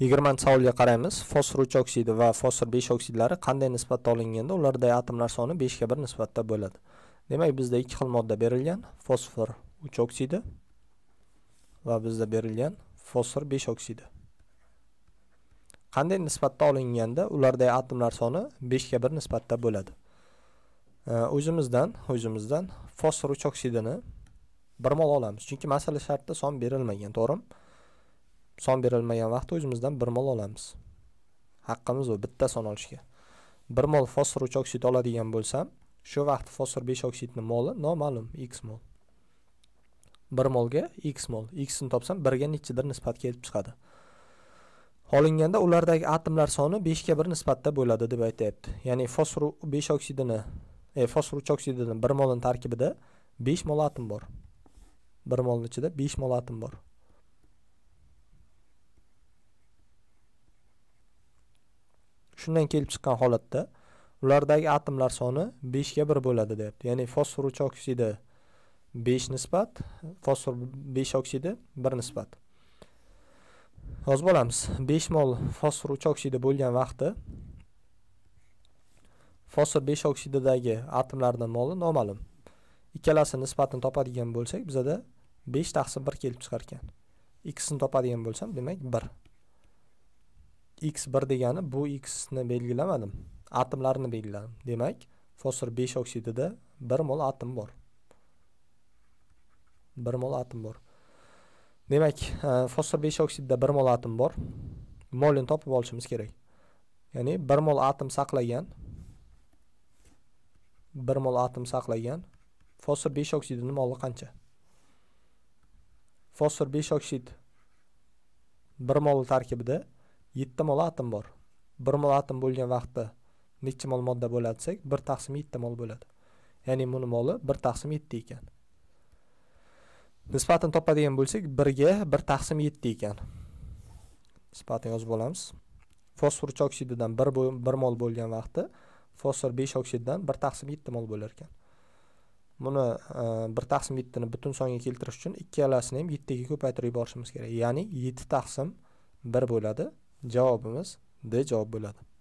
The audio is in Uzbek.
yigirmanchi savolga qaraymiz fosfor uch oksidi va fosfor besh oksidlari qanday nisbatda olinganda ulardagi atomlar soni beshga bir nisbatda bo'ladi demak bizda ikki xil modda berilgan fosfor uch oksidi va bizda berilgan fosfor besh oksidi qanday nisbatda olinganda ulardagi atomlar soni beshga bir nisbatda bo'ladi o'zimizdan o'zimizdan fosfor uch oksidini bir mol olamiz chunki masala shartida son berilmagan to'g'rimi son berilmagan vaqt o'zimizdan bir mol olamiz haqqimiz u bitta son olishga bir mol fosfor uch oksid oladigan bo'lsam shu vaqt fosfor besh oksidni moli noma'lum x mol bir molga x mol x ni topsam birga nechidir nisbat kelib chiqadi olinganda ulardagi atomlar soni beshga bir nisbatda bo'ladi deb aytyapti ya'ni fosfor besh oksidini e, fosfor uch oksidini bir molini tarkibida besh mol atom bor bir molni ichida besh mol atom bor shundan kelib chiqqan holatda ulardagi atomlar soni beshga bir bo'ladi deyapti ya'ni fosfor uch oksidi besh nisbat fosfor besh oksidi bir nisbat yozib olamiz besh mol fosfor uch oksidi bo'lgan vaqti fosfor besh oksididagi atomlarni moli noma'lum ikkalasi nisbatini topadigan bo'lsak bizada besh taqsim bir kelib chiqarkan x ni topadigan bo'lsam demak bir x1 degani bu x ni belgilamadim atomlarni belgiladim demak fosfor 5 oksidida 1 mol atom bor 1 mol atom bor demak e, fosfor 5 oksidida 1 mol atom bor Molni topib olishimiz kerak ya'ni 1 mol atom saqlagan 1 mol atom saqlagan fosfor 5 oksidini moli qancha fosfor 5 oksid 1 mol tarkibida 7 mol atom bor 1 mol atom bo'lgan vaqtda nechi mol modda bo'ladi desak 1 taqsim 7 mol bo'ladi ya'ni buni moli 1 taqsim 7 ekan nisbatini topadigan bo'lsak 1 ga 1 taqsim 7 ekan nisbatini yozib olamiz fosfor uch oksididan 1 bir mol bo'lgan vaqtda fosfor 5 oksididan 1 taqsim 7 mol bo'lar ekan buni e, bir taqsim yettini butun songa keltirish uchun ikkalasini ham yettiga ko'paytirib yuborishimiz kerak ya'ni yetti taqsim bir bo'ladi javobimiz D javob bo'ladi